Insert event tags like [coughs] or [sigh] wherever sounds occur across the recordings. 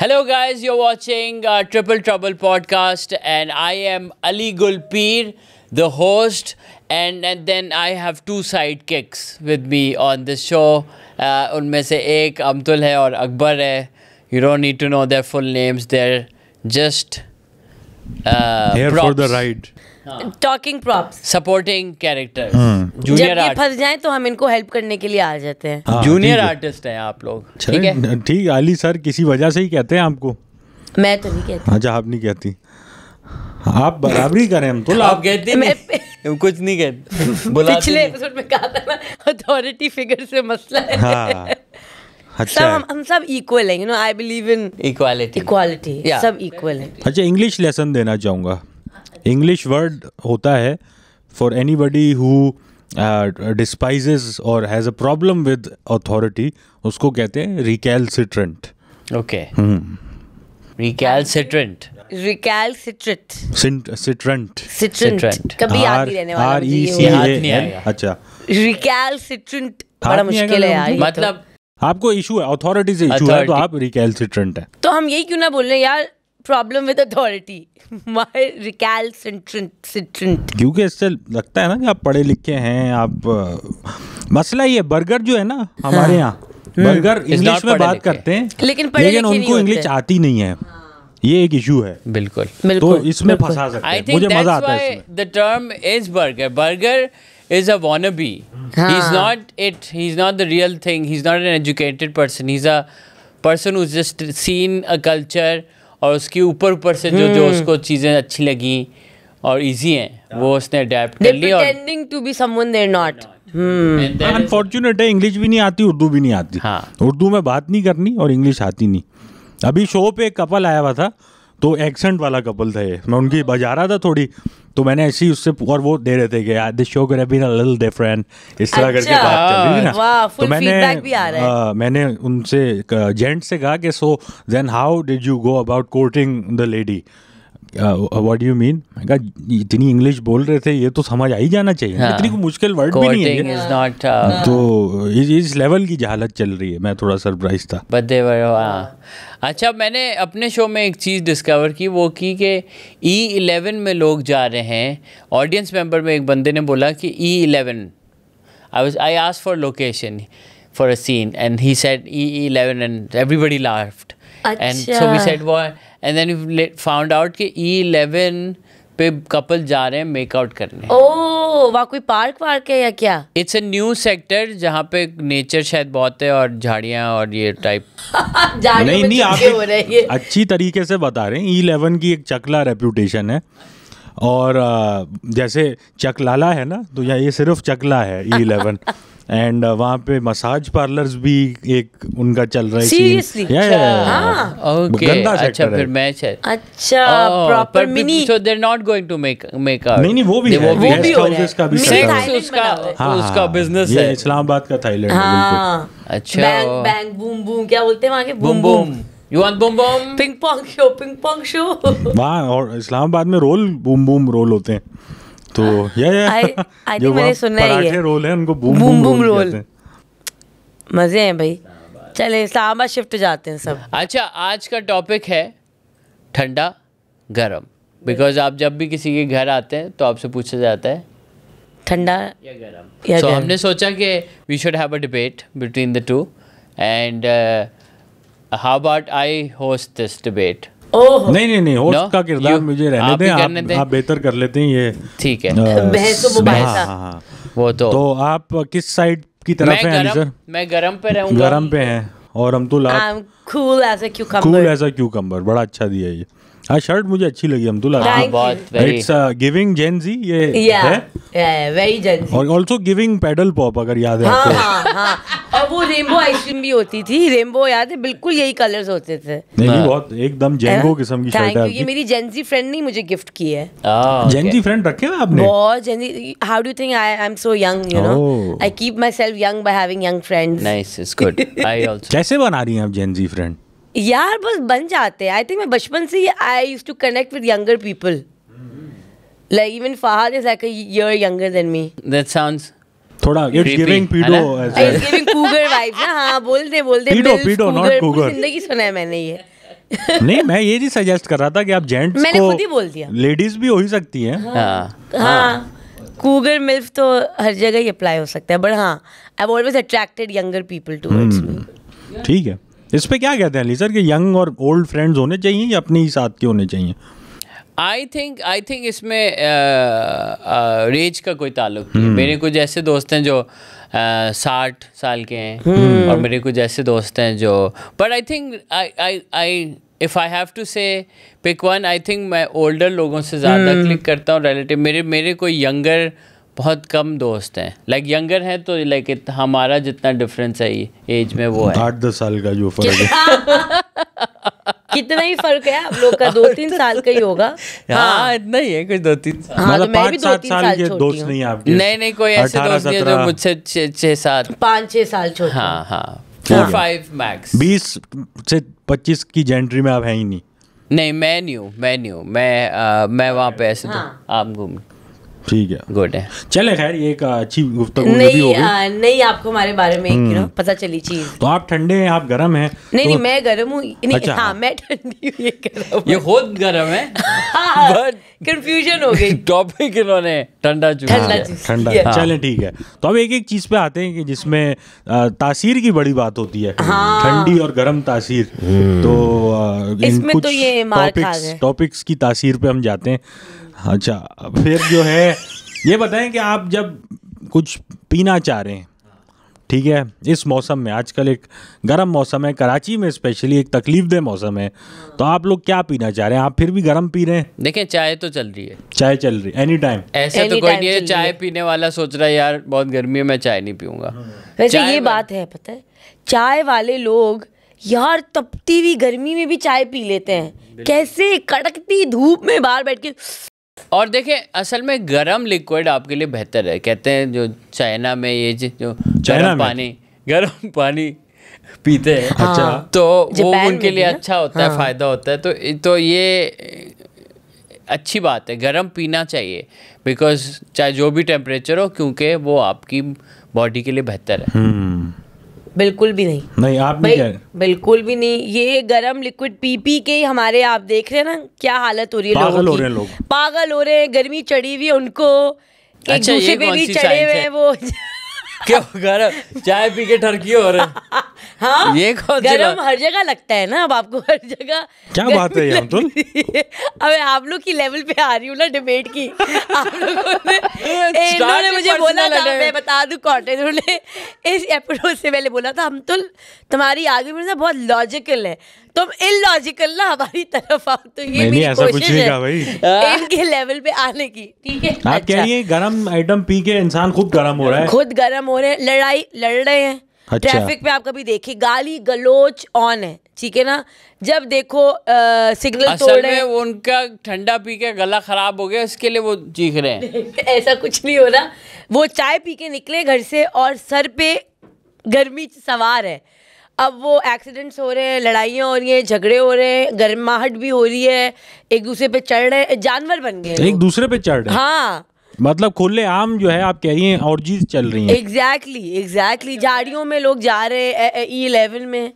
Hello, guys. You're watching uh, Triple Trouble podcast, and I am Ali Gulpeer, the host, and, and then I have two sidekicks with me on the show. Uh, se ek Amtul hai aur Akbar hai. You don't need to know their full names. They're just uh, here props. for the ride. Talking props supporting character junior जब ये फंस जाए तो हम इनको help करने के लिए आ जाते हैं जूनियर हाँ, आर्टिस्ट हैं आप लोग ठीक है ठीक अली सर किसी वजह से ही कहते हैं आपको मैं तो नहीं कहती अच्छा आप नहीं कहती आप बराबरी करें हम तो आप कहते हैं कुछ नहीं कहते पिछले एपिसोड में कहा था ना अथॉरिटी फिगर से मसला है हाँ। अच्छा सब हम हम सब इक्वल हैं you know I believe in equality equality सब इक्वल हैं अच्छा इंग्लिश लेसन देना चाहूंगा इंग्लिश वर्ड होता है for anybody who despises और has a problem with authority उसको कहते हैं रिकैल्सिट्रेंट ओके सिट्रेंट कभी याद नहीं आर ई सी अच्छा रिकैल्सिट्रेंट बड़ा मुश्किल है यार मतलब तो। आपको इशू है अथॉरिटी से इशू है तो आप रिकैल्सिट्रेंट है तो हम यही क्यों ना बोल रहे यार problem with authority my recall क्योंकि इससे लगता है ना कि आप पढ़े लिखे हैं आप मसला ये बर्गर जो है ना हमारे हाँ। यहाँ हम्म। बर्गर इंग्लिश में बात करते हैं लेकिन लेकिन उनको इंग्लिश आती नहीं है हाँ। ये एक इशू है बिल्कुल तो इसमें फंसा सकते हैं मुझे मजा आता है the term is burger burger is a wannabe. Haan. He's हाँ। not it. He's not the real thing. He's not an educated person. He's a person who's just seen a culture और उसके ऊपर ऊपर से जो जो हम्म। उसको चीज़ें अच्छी लगी और इजी हैं वो उसने अडेप्ट कर लिया अनफॉर्चुनेट hmm. है इंग्लिश भी नहीं आती उर्दू भी नहीं आती हाँ उर्दू में बात नहीं करनी और इंग्लिश आती नहीं अभी शो पे एक कपल आया हुआ था तो एक्सेंट वाला कपल था ये मैं उनकी बजा रहा था थोड़ी तो मैंने ऐसे ही उससे और वो दे रहे थे कि यार दिस शो कर बीन अ लिटिल डिफरेंट इस तरह करके अच्छा। बात चल रही ना तो मैंने भी आ रहा है। हाँ, मैंने उनसे जेंट से कहा कि so then how did you go about quoting the lady what you mean इतनी इंग्लिश बोल रहे थे ये तो समझ आ ही जाना चाहिए हाँ. इतनी कोई मुश्किल वर्ड भी नहीं है is not, uh, हाँ। तो इस, इस लेवल की जहालत चल रही है मैं थोड़ा सरप्राइज था बदे uh, अच्छा मैंने अपने शो में एक चीज़ डिस्कवर की वो की कि ई e इलेवन में लोग जा रहे हैं ऑडियंस मेंबर में एक बंदे ने बोला कि E eleven I was I ask for location for a scene and he said E eleven and everybody laughed and so we said वो and then then we found out कि E11 पे couple जा रहे हैं make-out करने ओ वहाँ कोई park वार्क है या क्या इट्स अ न्यू सेक्टर जहाँ पे नेचर शायद बहुत है और झाड़ियाँ और ये टाइप [laughs] नहीं नहीं आप अच्छी तरीके से बता रहे हैं इलेवन e की एक चकला रेपुटेशन है और जैसे चकलाला है ना तो यहाँ ये सिर्फ चकला है E e eleven [laughs] and uh, वहाँ पे मसाज पार्लर्स भी एक उनका चल रहा है सीरियसली या या ओके अच्छा फिर मैच है अच्छा proper mini so they are not going to make make नहीं नहीं वो भी वो भी हाउसेस का भी उसका उसका बिजनेस हाँ, हाँ। है इस्लामाबाद का थाईलैंड हाँ। अच्छा बैंग बैंग बूम बूम क्या बोलते हैं वहाँ के boom boom You want boom boom? Ping pong show, ping pong show. वहाँ और इस्लामाबाद में रोल बूम बूम रोल होते हैं तो या या आई आई थिंक मैंने सुना है ये रोल है उनको बूम बूम बूम रोल मजे हैं भाई चले सांबा शिफ्ट जाते हैं सब अच्छा आज का टॉपिक है ठंडा गरम बिकॉज आप जब भी किसी के घर आते हैं तो आपसे पूछा जाता है ठंडा या गरम सो so, हमने सोचा कि we should have a debate between the two and how about I host this debate नहीं नहीं नहीं होस्ट का किरदार मुझे रहने दें आप, आप बेहतर कर लेते हैं ये ठीक है बहस तो हाँ, हाँ, हाँ। वो तो तो आप किस साइड की तरफ हैं सर मैं गरम पे रहूंगा गरम पे हैं और हम तो लाल कूल एज ए क्यूकम्बर बड़ा अच्छा दिया ये हाँ शर्ट मुझे अच्छी लगी Abdullah it's giving Gen Z ये yeah, है वेरी जेन और आल्सो गिविंग पेडल पॉप अगर याद है हाँ, हाँ, हाँ. और वो रेनबो आइसक्रीम भी होती थी रेनबो याद है बिल्कुल यही कलर्स होते थे नहीं हाँ. बहुत एकदम जेंगो किस्म की शर्ट है ये मेरी जेन जी फ्रेंड ने मुझे गिफ्ट की है जेन जी फ्रेंड रखे हैं आपने बहुत Gen Z how do think I am so young you know I keep myself young by having young friends nice it's good I also कैसे बना रही हैं आप जेन जी फ्रेंड यार बस बन जाते हैं आई थिंक मैं बचपन से ही I use to connect with younger people like even Fahad is like a year younger than me that sounds थोड़ा it's giving pedo as well it's giving cougar vibe ना हां बोल दे बोल दे पीडो पीडो नॉट कूगर जिंदगी सुना है मैंने ये नहीं मैं ये जी सजेस्ट कर रहा था कि आप जेंट्स को मैंने खुद ही बोल दिया लेडीज भी हो ही सकती हैं हां हां कूगर मिल्फ तो हर जगह ही अप्लाई हो सकता है बट हां I am always attracted younger people towards me ठीक है इस पर क्या कहते हैं अली सर कि यंग और ओल्ड फ्रेंड्स होने चाहिए या अपने ही साथ के होने चाहिए आई थिंक आई थिंक इसमें रेज का कोई ताल्लुक नहीं हम्म। मेरे कुछ ऐसे दोस्त हैं जो साठ साल के हैं हम्म। और मेरे कुछ ऐसे दोस्त हैं जो but I think I if I have to say pick one I think मैं ओल्डर लोगों से ज़्यादा क्लिक हम्म। करता हूँ रिलेटिव मेरे मेरे कोई यंगर बहुत कम दोस्त हैं लाइक यंगर हैं तो लाइक हमारा जितना डिफरेंस है एज में वो है आठ दस साल का जो फर्क है [laughs] कितना ही फर्क है आप लोग का दो तीन साल का ही होगा [laughs] हाँ, हाँ इतना ही है कुछ दो तीन साल हाँ, मतलब तो मैं भी दो तीन साल, साल दोस्त नहीं आपके नहीं नहीं कोई ऐसे दोस्त नहीं है जो मुझसे छह सात पाँच छह साल छोटे हाँ हाँ फोर फाइव मैक्स बीस से पच्चीस की जेंट्री में आप हैं ही नहीं नहीं मैं नहीं हूँ मैं नहीं हूँ मैं आ, मैं वहाँ पे ऐसे हाँ। आप घूम ठीक है गुड है चले खैर ये एक अच्छी गुफ्तगू नहीं आ, नहीं आपको हमारे बारे में एक हम्म। पता चली चीज तो आप ठंडे हैं आप गर्म हैं नहीं तो... नहीं मैं गर्म हूँ नहीं अच्छा, हाँ मैं ठंडी हूँ ये गर्म ये खुद गर्म है बट हाँ, कंफ्यूजन [laughs] हो गई टॉपिक इन्होंने ठंडा ठंडा ठंडा चले ठीक है तो अब एक एक चीज पे आते हैं कि जिसमें तासीर की बड़ी बात होती है हाँ। ठंडी और गर्म तासीर हम्म। तो इसमें तो ये टॉपिक्स की तासीर पे हम जाते हैं अच्छा फिर जो है ये बताएं कि आप जब कुछ पीना चाह रहे हैं ठीक है इस मौसम में आजकल एक गर्म मौसम है कराची में स्पेशली एक तकलीफ दे मौसम है तो आप लोग क्या पीना चाह रहे हैं आप फिर भी गर्म पी रहे हैं देखें चाय तो चल रही है चाय चल रही है एनी टाइम ऐसा तो कोई नहीं है चाय पीने वाला सोच रहा है यार बहुत गर्मी है मैं चाय नहीं पीऊंगा हाँ। वैसे ये बात है पता है चाय वाले लोग यार तपती हुई गर्मी में भी चाय पी लेते हैं कैसे कड़कती धूप में बाहर बैठ के और देखें असल में गर्म लिक्विड आपके लिए बेहतर है कहते हैं जो चाइना में ये जो चाइना पानी गर्म पानी पीते हैं हाँ। अच्छा तो वो उनके लिए अच्छा होता हाँ। है फायदा होता है तो तो ये अच्छी बात है गर्म पीना चाहिए बिकॉज चाहे जो भी टेम्परेचर हो क्योंकि वो आपकी बॉडी के लिए बेहतर है हम्म। बिल्कुल भी नहीं नहीं आप भी क्या बिल्कुल भी नहीं ये गरम लिक्विड पी पी के हमारे आप देख रहे हैं ना क्या हालत हो रही है पागल हो रहे हैं लोग पागल हो रहे हैं गर्मी चढ़ी हुई उनको एक अच्छा, दूसरे पे भी चढ़े हुए हैं वो क्यों गर्म चाय पी के ठरकी हो रहे हाँ ये गर्म हर जगह लगता है ना अब आपको हर जगह क्या बात है यार तुम अबे आप लोग की लेवल पे आ रही हूँ ना डिबेट की आप लोगों ने [laughs] मुझे बोला था मैं बता दू कॉटन इस एपिसोड से पहले बोला था हम तो तुम्हारी आगे बहुत लॉजिकल है तुम इलॉजिकल ना हमारी तरफ आओ तो ये मेरी ऐसा कुछ नहीं कहा भाई इनके लेवल पे आने की ठीक है आप अच्छा। कह रही है गरम आइटम पी के इंसान खुद गरम हो रहा है खुद गरम हो रहे हैं लड़ाई लड़ रहे हैं अच्छा। ट्रैफिक में आप कभी देखिए गाली गलोच ऑन है ठीक है ना जब देखो आ, सिग्नल तोड़ रहे हैं वो उनका ठंडा पी के गला खराब हो गया इसके लिए वो चीख रहे हैं [laughs] ऐसा कुछ नहीं हो रहा वो चाय पी के निकले घर से और सर पे गर्मी सवार है अब वो एक्सीडेंट्स हो रहे हैं लड़ाइयाँ हो रही हैं झगड़े हो रहे हैं गर्माहट भी हो रही है एक दूसरे पे चढ़ रहे हैं जानवर बन गए एक दूसरे पे चढ़ रहे हाँ मतलब खुले आम जो है आप कह रही हैं और चीज चल रही है एग्जैक्टली एग्जैक्टली झाड़ियों में लोग जा रहे हैं ई इलेवन e में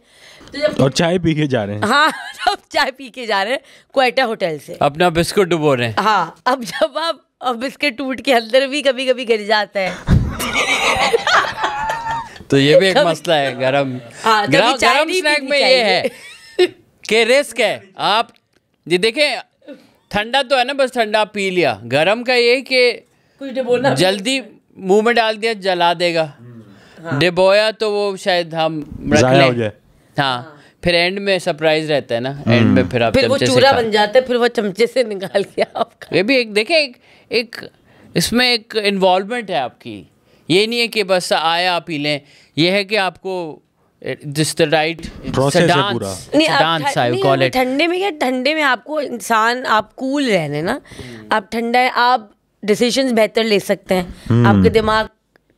तो और चाय पी के जा रहे हैं हाँ [laughs] तो अब चाय पी के जा रहे हैं कोयटा होटल से अपना बिस्कुट डुबो रहे हैं हाँ अब जब आप बिस्किट टूट के अंदर भी कभी कभी गिर जाता है तो ये भी एक मसला है गरम हाँ, गरम गरम स्नैक में ये है [laughs] कि रिस्क है आप जी देखें ठंडा तो है ना बस ठंडा पी लिया गरम का ये कि जल्दी मुंह में डाल दिया जला देगा हाँ। डिबोया तो वो शायद हम रख लें हाँ, हाँ फिर एंड में सरप्राइज रहता है ना एंड हम्म। में फिर आप फिर वो चूरा बन जाते फिर वो चमचे से निकाल के आप ये भी एक देखें एक, एक इसमें एक इन्वॉल्वमेंट है आपकी ये नहीं है कि बस आया आप ही लें यह है कि आपको राइट ठंडे में क्या ठंडे में आपको इंसान आप कूल रहने ना हम्म। आप ठंडा है आप डिसीजंस बेहतर ले सकते हैं हम्म। आपके दिमाग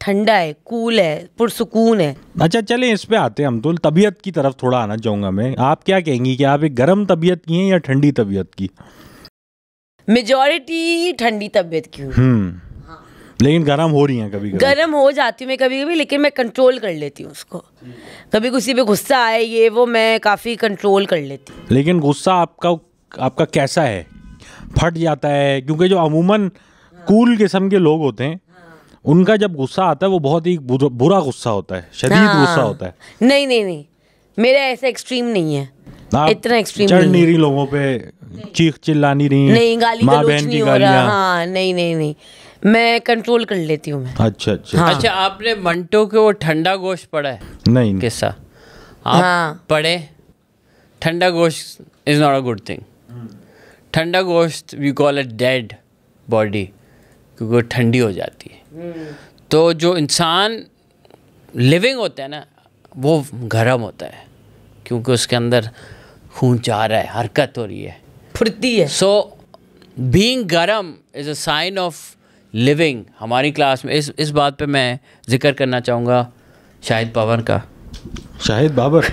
ठंडा है कूल है पुरसकून है अच्छा चले इस पे आते हैं हम तो तबीयत की तरफ थोड़ा आना चाहूंगा मैं आप क्या कहेंगी कि आप एक गर्म तबीयत की हैं या ठंडी तबीयत की मेजोरिटी ठंडी तबीयत की हम्म लेकिन गर्म हो रही हैं कभी कभी गर्म हो जाती हूँ मैं कभी कभी लेकिन मैं कंट्रोल कर लेती हूँ उसको कभी किसी पे गुस्सा आए ये वो मैं काफ़ी कंट्रोल कर लेती हूँ लेकिन गुस्सा आपका आपका कैसा है फट जाता है क्योंकि जो अमूमन कूल किस्म के लोग होते हैं हाँ। उनका जब गुस्सा आता है वो बहुत ही बुरा गुस्सा होता है शदीद हाँ। गुस्सा होता है नहीं नहीं नहीं मेरा ऐसा एक्सट्रीम नहीं है इतना एक्सट्रीम चढ़ नहीं रही लोगों पे चीख चिल्ला नहीं रही नहीं गाली माँ बहन की गालियाँ हाँ नहीं नहीं नहीं मैं कंट्रोल कर लेती हूँ अच्छा अच्छा हाँ। अच्छा आपने मंटो के वो ठंडा गोश्त पढ़ा है नहीं किस्सा हाँ। पढ़े ठंडा गोश्त is not a good thing ठंडा गोश्त we call it dead body क्योंकि वो ठंडी हो जाती है हम्म। तो जो इंसान लिविंग होता है ना वो गर्म होता है क्योंकि उसके अंदर खून जा रहा है हरकत हो रही है फुर्ती है सो बींग गर्म is a sign of living हमारी क्लास में इस इस बात पे मैं जिक्र करना चाहूँगा शाहिद पवन का शाहिद बाबर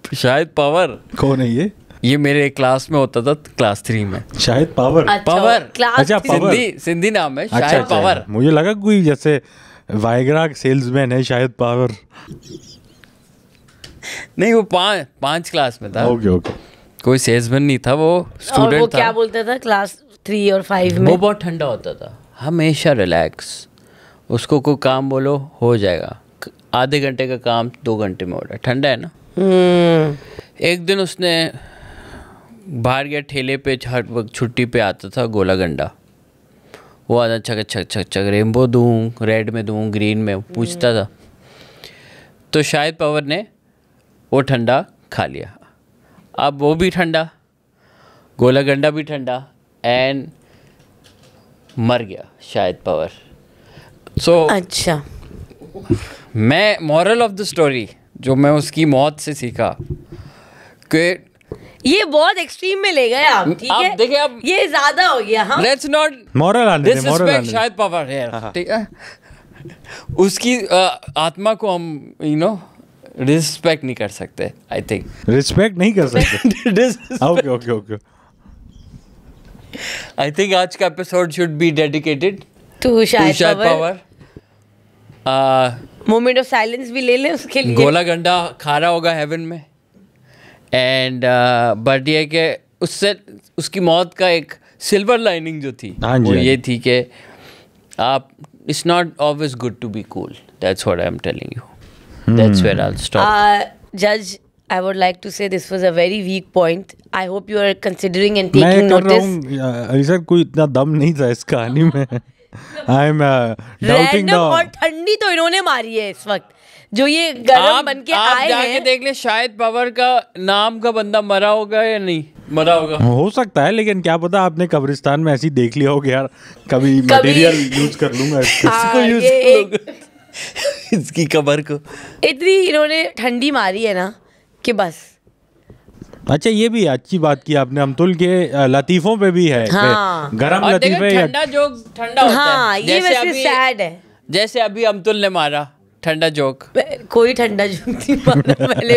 [laughs] शाहिद पावर कौन है ये ये मेरे क्लास में होता था क्लास थ्री में शाहिद पावर अच्छा, पावर अच्छा पावर सिंधी सिंधी नाम है अच्छा, शाहिद अच्छा, पावर मुझे लगा कोई जैसे वायग्रा सेल्समैन है शाहिद पावर नहीं वो पांच पांच क्लास में था ओके ओके कोई सेल्समैन नहीं था वो स्टूडेंट था क्या बोलता था क्लास थ्री और फाइव में वो बहुत ठंडा होता था हमेशा रिलैक्स उसको कोई काम बोलो हो जाएगा आधे घंटे का काम दो घंटे में हो रहा है ठंडा है ना hmm. एक दिन उसने बाहर गया ठेले पे हर वक्त छुट्टी पे आता था गोला गंडा वो आता छक छक छक छक रेमबो दूँ रेड में दूँ ग्रीन में पूछता हम्म। था तो शायद पवन ने वो ठंडा खा लिया अब वो भी ठंडा गोला गंडा भी ठंडा एंड मर गया शायद पवार सो so, अच्छा मैं मॉरल ऑफ द स्टोरी जो मैं उसकी मौत से सीखा कि ये बहुत एक्सट्रीम में ले गए आप ठीक है देखिए अब ये ज्यादा हो गया हम लेट्स नॉट मॉरल आने डिसरिस्पेक्ट शायद पावर है हाँ, हाँ। ठीक है उसकी आ, आत्मा को हम यू नो रिस्पेक्ट नहीं कर सकते आई थिंक रिस्पेक्ट नहीं कर सकते okay okay okay I think आज का episode should be dedicated to शायद पावर मोमेंट ऑफ साइलेंस भी ले लें उसके लिए गोला गंडा खा रहा होगा हेवन में एंड बट ये के उससे उसकी मौत का एक सिल्वर लाइनिंग जो थी हाँ वो हाँ ये थी कि आप it's not always good to be cool that's what I am telling you that's where I will stop जज I would like to say this was a very weak point. I hope you are considering and taking notice. मैं कर रहा हूँ अलीसर कोई इतना दम नहीं था इस कहानी में. [laughs] I'm uh, doubting now. Random और ठंडी तो इन्होंने मारी है इस वक्त. जो ये गरम बन के आए हैं आप जाके देख ले शायद पावर का नाम का बंदा मरा होगा या नहीं मरा होगा हो सकता है लेकिन क्या पता आपने कब्रिस्तान में ऐसी देख लिया होगा यार कभी मटेरियल यूज कर लूंगा इसको [laughs] हाँ, यूज [laughs] इसकी कब्र को इतनी इन्होंने ठंडी मारी है ना कि बस अच्छा ये भी अच्छी बात की आपने अमतुल के लतीफों पे भी है हाँ। गरम लतीफे ठंडा जो ठंडा हाँ, होता है हाँ, ये अभी, सैड है जैसे अभी अमतुल ने मारा ठंडा जोक कोई ठंडा जोक नहीं पहले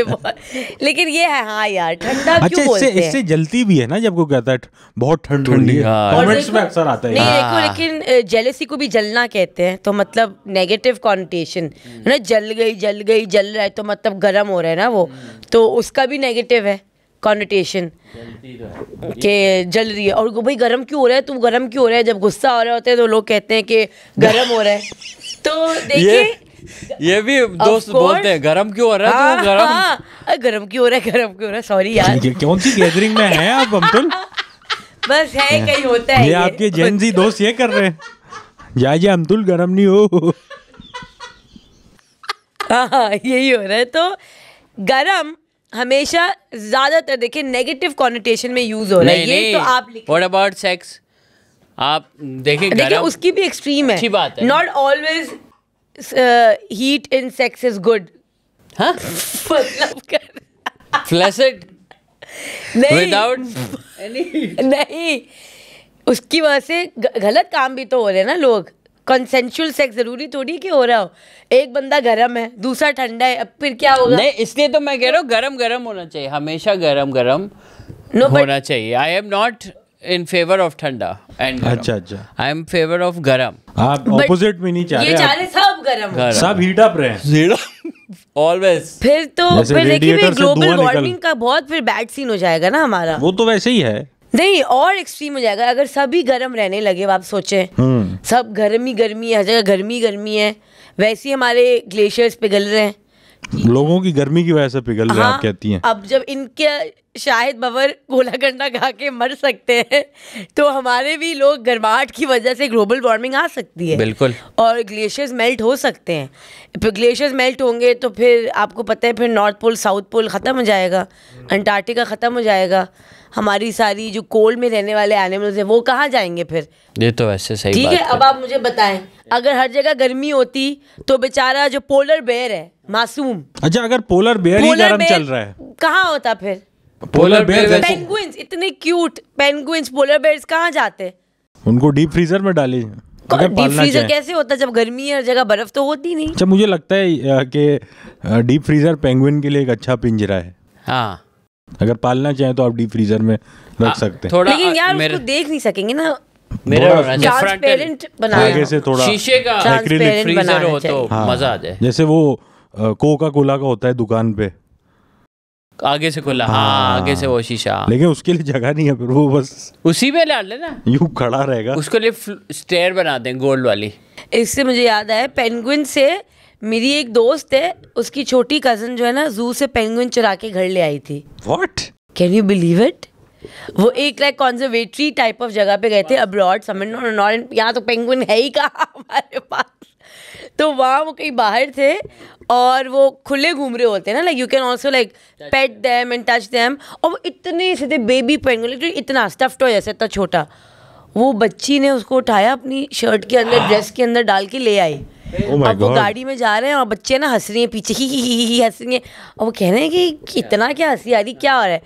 लेकिन ये है हाँ यार ठंडा अच्छा, क्यों इससे, हैं इससे जलती भी है ना जब कोई कहता है बहुत ठंड हाँ। कमेंट्स में अक्सर आता है नहीं देखो हाँ। लेकिन जेलेसी को भी जलना कहते हैं तो मतलब नेगेटिव कॉन्टेशन है ना जल गई जल गई जल रहा है तो मतलब गर्म हो रहा है ना वो तो उसका भी नेगेटिव है कॉन्टेशन के जल रही है और भाई गर्म क्यों हो रहा है तुम गर्म क्यों हो रहा है जब गुस्सा हो रहा होता है तो लोग कहते हैं कि गर्म हो रहा है [laughs] तो देखिए ये भी दोस्त बोलते हैं गरम क्यों हो रहा है तू हाँ, गरम हाँ, हाँ। गरम क्यों हो रहा है गरम क्यों हो रहा है सॉरी यार ये कौन सी गैदरिंग में है आप अब्दुल बस है कहीं होता है ये आपके जेंजी दोस्त ये कर रहे हैं जा जा अब्दुल गरम नहीं हो हाँ यही हो रहा है तो गरम हमेशा ज्यादातर देखिए नेगेटिव कॉन्टेशन में यूज हो रहा है ये तो आप व्हाट अबाउट सेक्स आप देखिए देखिए उसकी भी एक्सट्रीम है अच्छी बात है not always heat in sex is good flaccid नहीं नहीं उसकी वजह से गलत काम भी तो हो रहे हैं ना लोग कंसेंशुअल सेक्स जरूरी थोड़ी कि हो रहा हो एक बंदा गर्म है दूसरा ठंडा है अब फिर क्या होगा नहीं इसलिए तो मैं कह रहा हूँ गर्म गर्म होना चाहिए हमेशा गर्म गर्म no, होना चाहिए I am not in favour of ठंडा एंड अच्छा अच्छा आई एम फेवर ऑफ गरम आप ऑपोजिट में नहीं चाह रहे ये चाह रहे सब गरम सब हीट अप रहे ऑलवेज [laughs] फिर तो फिर देखिए फिर ग्लोबल वार्मिंग का बहुत फिर बैड सीन हो जाएगा ना हमारा वो तो वैसे ही है नहीं और एक्सट्रीम हो जाएगा अगर सभी गर्म रहने लगे आप सोचें हम्म। सब गर्मी गर्मी है हर जगह गर्मी गर्मी है वैसे ही हमारे ग्लेशियर्स पिघल रहे हैं लोगों की गर्मी की वजह से पिघल रहे आप हाँ, कहती हैं अब जब इनके शायद बबर गोला गंडा खा के मर सकते हैं तो हमारे भी लोग गर्माहट की वजह से ग्लोबल वार्मिंग आ सकती है बिल्कुल और ग्लेशियर्स मेल्ट हो सकते हैं ग्लेशियर्स मेल्ट होंगे तो फिर आपको पता है फिर नॉर्थ पोल साउथ पोल ख़त्म हो जाएगा अंटार्कटिका ख़त्म हो जाएगा हमारी सारी जो कोल्ड में रहने वाले एनिमल्स हैं वो कहाँ जाएंगे फिर ये तो वैसे सही ठीक है अब आप मुझे बताएं अगर हर जगह गर्मी होती तो बेचारा जो पोलर बेयर है मासूम अच्छा अगर पोलर बेयर ही गर्म चल रहा है कहाँ होता फिर पोलर बेयर पेंगुइन्स इतने क्यूट पेंगुइन्स पोलर बेयर्स कहाँ जाते उनको डीप फ्रीजर में डाले डीप फ्रीजर कैसे होता जब गर्मी है हर जगह बर्फ तो होती नहीं अच्छा मुझे लगता है कि डीप फ्रीजर पेंगुइन के लिए एक अच्छा पिंजरा है हाँ अगर पालना चाहें तो आप डीप फ्रीजर में रख सकते हैं लेकिन यार मेरे... उसको देख नहीं सकेंगे ना तो हाँ। जैसे वो कोका कोला का होता है दुकान पे आगे से खुला हाँ हाँ आगे से वो शीशा लेकिन उसके लिए जगह नहीं है फिर वो बस उसी पे लाड लेना यू खड़ा रहेगा उसके लिए स्टेयर बना दें गोल्ड वाली इससे मुझे याद आया पेंगुइन से मेरी एक दोस्त है उसकी छोटी कजन जो है ना जू से पेंगुइन चुरा के घर ले आई थी what can you believe it वो एक लाइक कॉन्जर्वेटरी टाइप ऑफ जगह पे गए थे अब्रॉड समझ नॉर्थ यहाँ तो पेंगुइन है ही कहा [laughs] हमारे पास तो वहाँ वो कहीं बाहर थे और वो खुले घूम रहे होते हैं ना like you can also like pet them and touch them और वो इतने से थे बेबी पेंगुइन लिटरली इतना स्टफ्ट हो जैसे इतना छोटा वो बच्ची ने उसको उठाया अपनी शर्ट के अंदर ड्रेस के अंदर डाल के ले आई Oh अब वो गाड़ी में जा रहे हैं और बच्चे ना हंस रही हैं पीछे ही [laughs] हंस रही हैं और वो कह रहे हैं कि इतना क्या हंसी आ रही क्या हो रहा है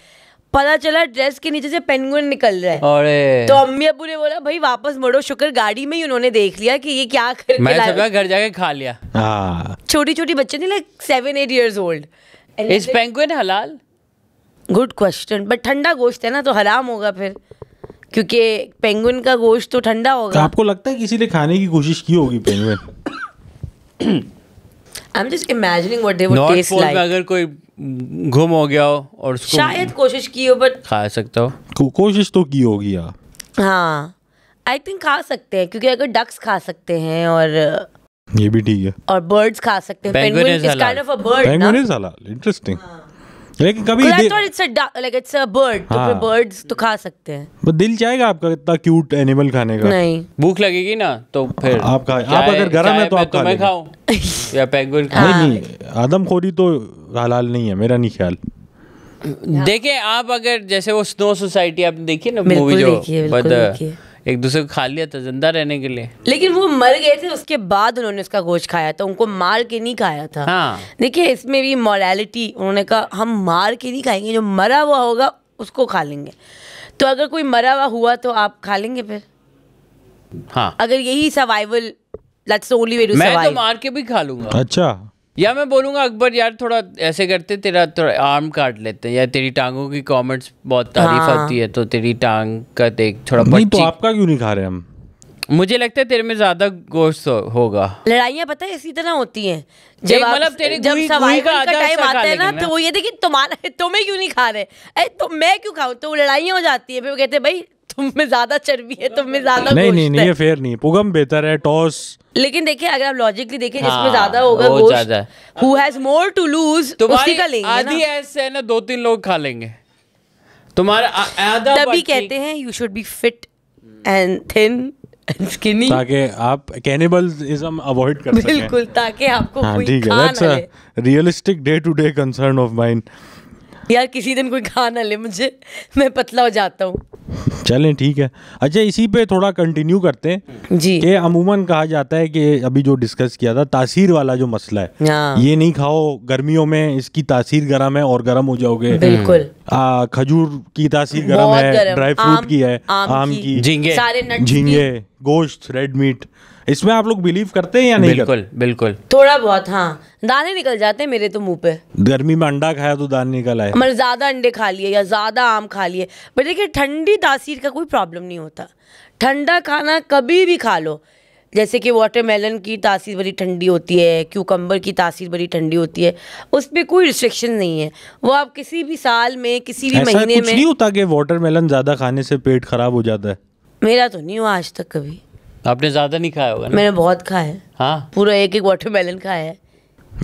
पता चला ड्रेस के नीचे से पेंगुइन निकल रहा है अरे तो अम्मी अबू ने बोला भाई वापस मुड़ो शुक्र गाड़ी में ही उन्होंने देख लिया कि ये क्या कर मैं घर जाके खा लिया हाँ। छोटी छोटी बच्चे थे like seven eight years old is penguin हलाल गुड क्वेश्चन बट ठंडा गोश्त है ना तो हराम होगा फिर क्योंकि पेंगुइन का गोश्त तो ठंडा होगा तो आपको लगता है किसी ने खाने की कोशिश की होगी penguin [coughs] [coughs] I am just imagining what they would taste like अगर कोई गुम हो गया हो और उसको शायद कोशिश की हो बट खा सकता हो को, कोशिश तो की होगी यार हाँ आई थिंक खा सकते हैं क्योंकि अगर डक्स खा सकते हैं और ये भी ठीक है और बर्ड्स खा सकते हैं penguin is kind of a bird penguin is हलाल इंटरेस्टिंग लेकिन कभी it's like it's a bird तो बर्ड्स हाँ। तो खा सकते हैं दिल चाहेगा आपका इतना क्यूट एनिमल खाने का नहीं भूख लगेगी ना तो फिर आप खाए आप अगर गर्म है तो आप खाओ खाऊं या पेंगुइन हाँ। नहीं नहीं आदमखोरी तो हलाल नहीं है मेरा नहीं ख्याल देखिए आप अगर जैसे वो स्नो सोसाइटी आपने देखी ना मूवी जो एक दूसरे को खा लिया था जिंदा रहने के लिए लेकिन वो मर गए थे उसके बाद उन्होंने उसका गोश्त खाया था उनको मार के नहीं खाया था हाँ। देखिए इसमें भी मॉरलिटी उन्होंने कहा हम मार के नहीं खाएंगे जो मरा हुआ होगा उसको खा लेंगे तो अगर कोई मरा हुआ हुआ तो आप खा लेंगे फिर हाँ अगर यही सर्वाइवल मैं तो मार के भी खा लूंगा अच्छा या मैं बोलूंगा अकबर यार थोड़ा ऐसे करते तेरा थोड़ा आर्म काट लेते हैं या तेरी टांगों की कमेंट्स बहुत तारीफ हाँ। आती है तो तेरी टांग का देख थोड़ा नहीं तो आपका क्यों नहीं खा रहे हम मुझे लगता है तेरे में ज्यादा गोश्त होगा लड़ाइया पता है इसी तरह होती हैं जब मतलब तेरे जब सवाई का टाइम आता है ना तो वो ये देखिए तुम्हारा तुम्हें क्यों नहीं खा रहे अरे तो मैं क्यों खाऊ तो लड़ाइया हो जाती है फिर वो कहते भाई तुम में ज्यादा चर्बी है तुम में ज्यादा नहीं नहीं नहीं ये फेयर नहीं है पुगम बेहतर है टॉस लेकिन देखिए अगर आप लॉजिकली देखें हाँ, जिसमें ज्यादा होगा वो ज्यादा who has more to lose उसी का लेंगे आधी ऐसे है ना दो तीन लोग खा लेंगे तुम्हारा आधा तभी कहते हैं you should be fit and thin ताकि आप कैनिबलिज्म अवॉइड कर बिल्कुल ताकि आपको हाँ, ठीक है that's a realistic day to day concern of mind यार किसी दिन कोई खा ना ले मुझे मैं पतला हो जाता हूँ चलें ठीक है अच्छा इसी पे थोड़ा कंटिन्यू करते हैं जी कि अमूमन कहा जाता है कि अभी जो डिस्कस किया था तासीर वाला जो मसला है हाँ। ये नहीं खाओ गर्मियों में इसकी तासीर गर्म है और गर्म हो जाओगे बिल्कुल खजूर की तासीर गर्म है ड्राई फ्रूट की है आम की झींगे झींगे गोश्त रेड मीट इसमें आप लोग बिलीव करते हैं या नहीं बिल्कुल कर? बिल्कुल थोड़ा बहुत हाँ दाने निकल जाते हैं मेरे तो मुंह पे गर्मी में अंडा खाया तो दाने निकल आए मतलब ज्यादा अंडे खा लिए या ज्यादा आम खा लिए बट देखिए ठंडी तासीर का कोई प्रॉब्लम नहीं होता ठंडा खाना कभी भी खा लो जैसे कि वाटरमेलन की तासीर बड़ी ठंडी होती है क्यूकम्बर की तासीर बड़ी ठंडी होती है उस पर कोई रिस्ट्रिक्शन नहीं है वो आप किसी भी साल में किसी भी महीने में नहीं होता कि वाटरमेलन ज़्यादा खाने से पेट खराब हो जाता है मेरा तो नहीं हुआ आज तक कभी आपने ज्यादा नहीं खाया होगा ना? मैंने बहुत खाया है हाँ पूरा एक एक वाटरमेलन खाया है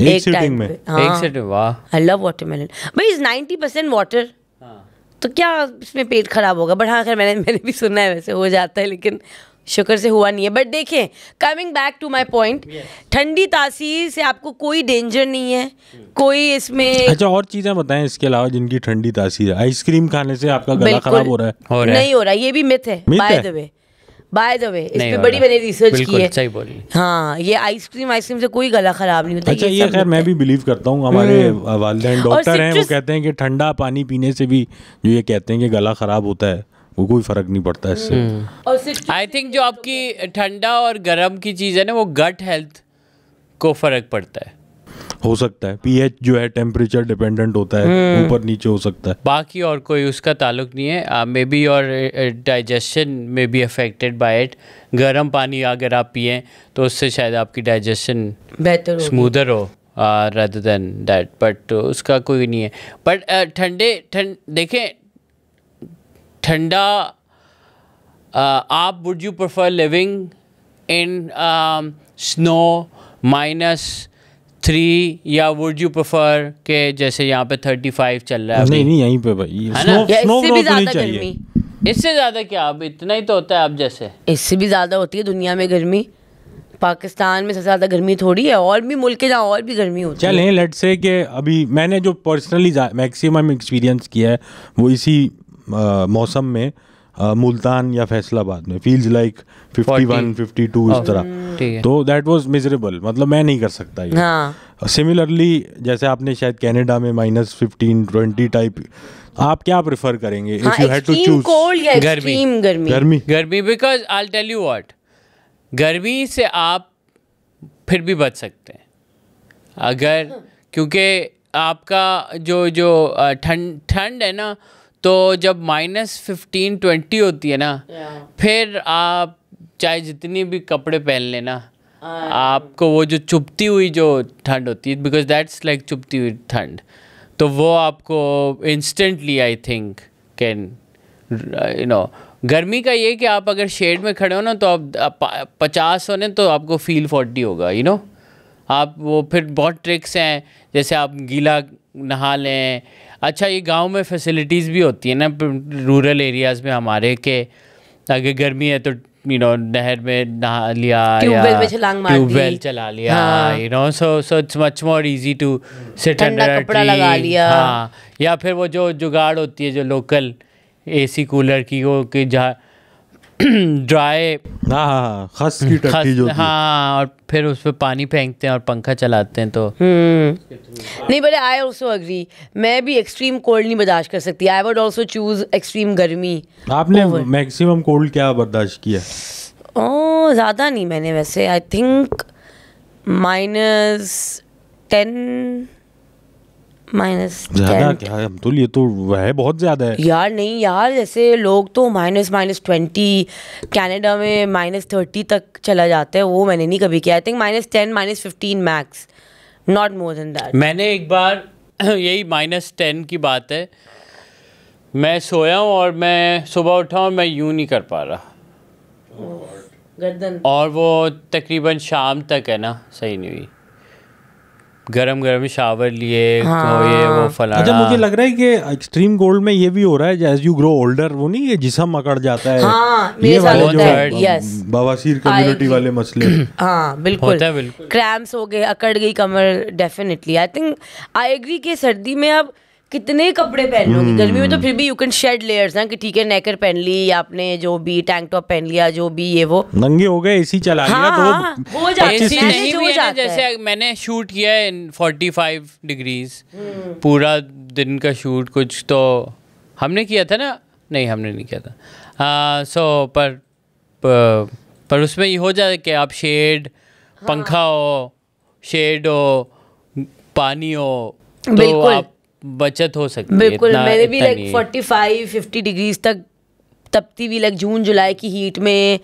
एक सिटिंग में हाँ। एक सिटिंग वाह आई लव वाटरमेलन भाई इज 90 परसेंट वाटर तो क्या इसमें पेट खराब होगा बट हाँ खैर मैंने मैंने भी सुना है वैसे हो जाता है लेकिन शुक्र से हुआ नहीं है बट देखें coming back to my point ठंडी तासीर से आपको कोई डेंजर नहीं है कोई इसमें अच्छा और चीज़ें बताएं इसके अलावा जिनकी ठंडी तासीर है आइसक्रीम खाने से आपका गला खराब हो रहा है हो रहा है नहीं हो रहा ये भी मिथ है by the way by the way इस पे बड़ी मैंने रिसर्च की है सही बोली हाँ ये आइसक्रीम आइसक्रीम से कोई गला खराब नहीं होता अच्छा ये, ये खैर मैं भी बिलीव करता हूँ हमारे हम्म। वालदेन डॉक्टर हैं वो कहते हैं कि ठंडा पानी पीने से भी जो ये कहते हैं कि गला खराब होता है वो कोई फर्क नहीं पड़ता इससे आई हम्म। थिंक जो आपकी ठंडा और गर्म की चीज़ है ना वो गट हेल्थ को फर्क पड़ता है हो सकता है पीएच जो है टेम्परेचर डिपेंडेंट होता है हम्म। ऊपर नीचे हो सकता है बाकी और कोई उसका ताल्लुक नहीं है मे बी और डाइजेशन में भी अफेक्टेड बाय इट गर्म पानी अगर आप पिए तो उससे शायद आपकी डाइजेशन बेहतर स्मूदर हो रदर देन दैट बट उसका कोई नहीं है बट ठंडे ठंड देखें ठंडा आप would you prefer living in snow minus three या वुड यू प्रेफर के जैसे यहाँ पे थर्टी फाइव चल रहा है नहीं नहीं यहीं पे भाई है इससे भी ज्यादा गर्मी इससे ज्यादा क्या अब इतना ही तो होता है अब जैसे इससे भी ज्यादा होती है दुनिया में गर्मी पाकिस्तान में सबसे ज़्यादा गर्मी थोड़ी है और भी मुल्क जहाँ और भी गर्मी होती चलें, है चलें लेट से कि अभी मैंने जो पर्सनली मैक्सिमम एक्सपीरियंस किया है वो इसी आ, मौसम में आ, मुल्तान या फैसलाबाद में feels like fifty one fifty two इस oh. तरह तो दैट वाज मिजरेबल मतलब मैं नहीं कर सकता ये सिमिलरली हाँ जैसे आपने शायद कनाडा में माइनस फिफ्टीन ट्वेंटी टाइप आप क्या प्रेफर करेंगे if you had to choose गर्मी गर्मी गर्मी because I tell you what गर्मी से आप फिर भी बच सकते हैं अगर क्योंकि आपका जो जो ठंड ठंड है ना तो जब माइनस फिफ्टीन ट्वेंटी होती है ना yeah. फिर आप चाहे जितनी भी कपड़े पहन लेना हाँ। आपको वो जो चुपती हुई जो ठंड होती है बिकॉज दैट्स लाइक चुपती हुई ठंड तो वो आपको instantly I think can you know गर्मी का ये कि आप अगर शेड में खड़े हो ना तो आप पचास हो ना तो आपको फील फोर्टी होगा यू you नो know? आप वो फिर बहुत ट्रिक्स हैं जैसे आप गीला नहा लें अच्छा ये गांव में फैसिलिटीज़ भी होती है ना रूरल एरियाज़ में हमारे के अगर गर्मी है तो यू नो नहर में नहा लिया ट्यूबवेल में छलांग मार ट्यूबवेल चला लिया you know so so it's much more easy to sit under कपड़ा लगा लिया हाँ या फिर वो जो जुगाड़ होती है जो लोकल एसी कूलर की वो कि जहाँ ड्राई [clears throat] हाँ, हाँ, हाँ खस की खस, जो हाँ और फिर उस पर पानी फेंकते हैं और पंखा चलाते हैं तो हम्म। नहीं बड़े आई ऑल्सो अग्री मैं भी एक्सट्रीम कोल्ड नहीं बर्दाश्त कर सकती I would also choose extreme गर्मी आपने मैक्सिमम कोल्ड क्या बर्दाश्त किया ओ oh, ज़्यादा नहीं मैंने वैसे I think minus ten minus ज्यादा क्या है तो ये तो वह बहुत ज्यादा है यार नहीं यार जैसे लोग तो माइनस माइनस ट्वेंटी कनाडा में माइनस थर्टी तक चला जाता है वो मैंने नहीं कभी किया I think minus ten minus fifteen max not more than that मैंने एक बार [clears throat] यही माइनस टेन की बात है मैं सोया हूँ और मैं सुबह उठा और मैं यूँ नहीं कर पा रहा गर्दन और वो तकरीबन शाम तक है ना सही नहीं हुई गरम गरम शावर लिए हाँ। तो अच्छा मुझे लग रहा है कि एक्सट्रीम गोल्ड में ये भी हो रहा है यू ग्रो ओल्डर वो नहीं ये जिसम अकड़ जाता है हाँ, ये वाले जो बवासीर कम्युनिटी वाले मसले [clears throat] हाँ बिल्कुल बिल्कुल क्रैम्स हो गए अकड़ गई कमर definitely I think I agree के सर्दी में अब कितने कपड़े पहन लो hmm. हम्म। गर्मी में तो फिर भी यू कैन शेड लेयर्स ना कि ठीक है नेकर पहन ली या आपने जो भी टैंक टॉप पहन लिया जो भी ये वो नंगे हो गए एसी चला हाँ, लिया हाँ, तो हो जाता है जैसे मैंने शूट किया है 45 डिग्रीज hmm. पूरा दिन का शूट कुछ तो हमने किया था ना नहीं हमने नहीं किया था सो हाँ, पर पर उसमें ये हो जाता कि आप शेड हाँ। पंखा हो शेड हो पानी हो तो आप बचत हो सकती है बिल्कुल मैंने भी like forty five fifty degrees तक तपती भी लाइक जून जुलाई की हीट में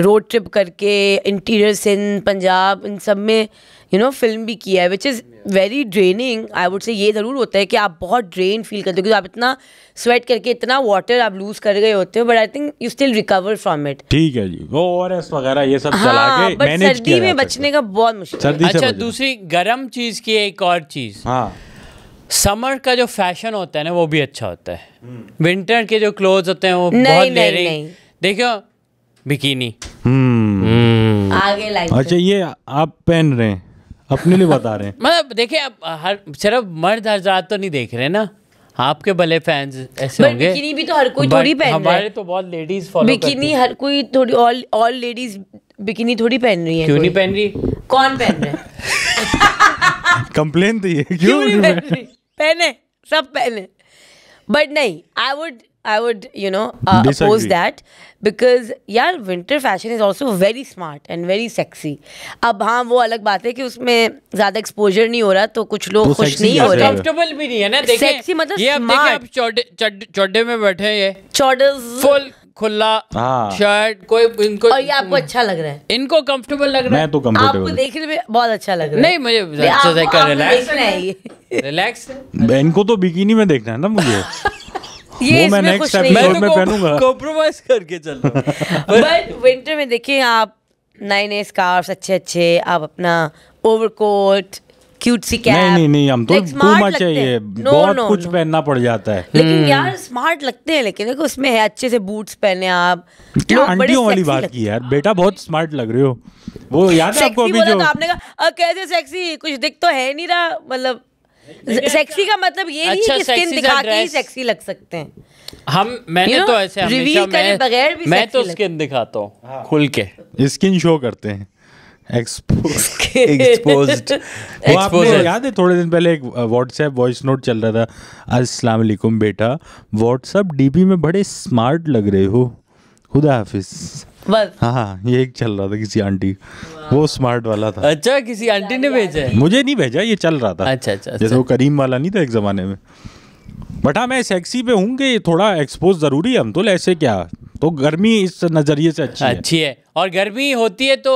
रोड ट्रिप करके इंटीरियर सिंध पंजाब इन सब में यू नो फिल्म भी किया है which is very draining I would say ये ज़रूर होता है कि आप बहुत ड्रेन फील करते हो क्योंकि आप इतना स्वेट करके इतना वाटर आप लूज कर गए होते हो but I think you still recover from it ठीक है जी वो वगैरह ये सब हाँ, चला के बट सर्दी में बचने का बहुत मुश्किल अच्छा दूसरी गर्म चीज़ की एक और चीज़ हाँ समर का जो फैशन होता है ना वो भी अच्छा होता है विंटर के जो क्लोथ होते हैं वो नहीं, बहुत नहीं, नहीं, नहीं। देखो बिकिनी हम्म। आगे अच्छा ये आप पहन रहे हैं अपने लिए बता रहे हैं [laughs] मतलब देखिए आप हर सिर्फ मर्द हर जात तो नहीं देख रहे ना आपके भले फैंस ऐसे होंगे बिकिनी भी तो हर कोई थोड़ी पहन रहा है हमारे तो बहुत लेडीज फॉलो बिकिनी हर कोई थोड़ी ऑल ऑल लेडीज बिकिनी थोड़ी पहन रही है क्यों नहीं पहन रही कौन पहन रहा है कंप्लेन तो ये क्यों नहीं पहन रही पहने सब पहने बट नहीं I would I would you know oppose that because यार winter fashion is also very smart and very sexy अब हाँ वो अलग बात है कि उसमें ज़्यादा एक्सपोजर नहीं हो रहा तो कुछ लोग तो खुश नहीं हो रहे कंफर्टेबल भी नहीं है ना सेक्सी मतलब ये आप चौडे में बैठे हैं फुल खुला शर्ट हाँ। कोई इनको और ये आपको अच्छा लग रहा है इनको कंफर्टेबल लग रहा है मैं तो कंफर्टेबल आपको देखने में बहुत अच्छा लग रहा है नहीं मुझे रिलैक्स अच्छा रिलैक्स रिलैक्स इनको तो बिकिनी में देखना है ना मुझे [laughs] ये मैं नेक्स्ट एपिसोड में तो पहनूंगा कॉम्प्रोमाइज करके चल [laughs] बट विंटर में देखिए आप नाइन ए स्कार्फ अच्छे अच्छे आप अपना ओवरकोट क्यूट सी कैप नहीं नहीं नहीं हम तो टू मच है ये बहुत कुछ पहनना पड़ जाता है लेकिन हम्म। यार स्मार्ट लगते हैं लेकिन देखो उसमें है अच्छे से बूट्स पहने आप क्या आंटियों वाली बात की यार बेटा बहुत स्मार्ट लग रहे हो वो याद है आपको अभी जो तो आपने कहा कैसे सेक्सी कुछ दिख तो है नहीं रहा मतलब सेक्सी अच्छा- का मतलब ये अच्छा, नहीं कि अच्छा स्किन दिखा के ही सेक्सी लग सकते हैं हम मैंने you तो know, तो ऐसे हमेशा मैं, मैं तो स्किन दिखाता हूँ हाँ। खुल के स्किन शो करते हैं [laughs] याद है थोड़े दिन पहले एक व्हाट्सएप वॉइस नोट चल रहा था अस्सलाम वालेकुम बेटा व्हाट्सएप डीपी में बड़े स्मार्ट लग रहे हो खुदा हाफिज हाँ हाँ ये एक चल रहा था किसी आंटी वो स्मार्ट वाला था अच्छा किसी आंटी ने भेजा है मुझे नहीं भेजा ये चल रहा था अच्छा अच्छा जैसे अच्छा। वो करीम वाला नहीं था एक जमाने में बट हाँ मैं सेक्सी पे हूँ कि थोड़ा एक्सपोज ज़रूरी है हम तो ऐसे क्या तो गर्मी इस नज़रिए से अच्छी अच्छी है और गर्मी होती है तो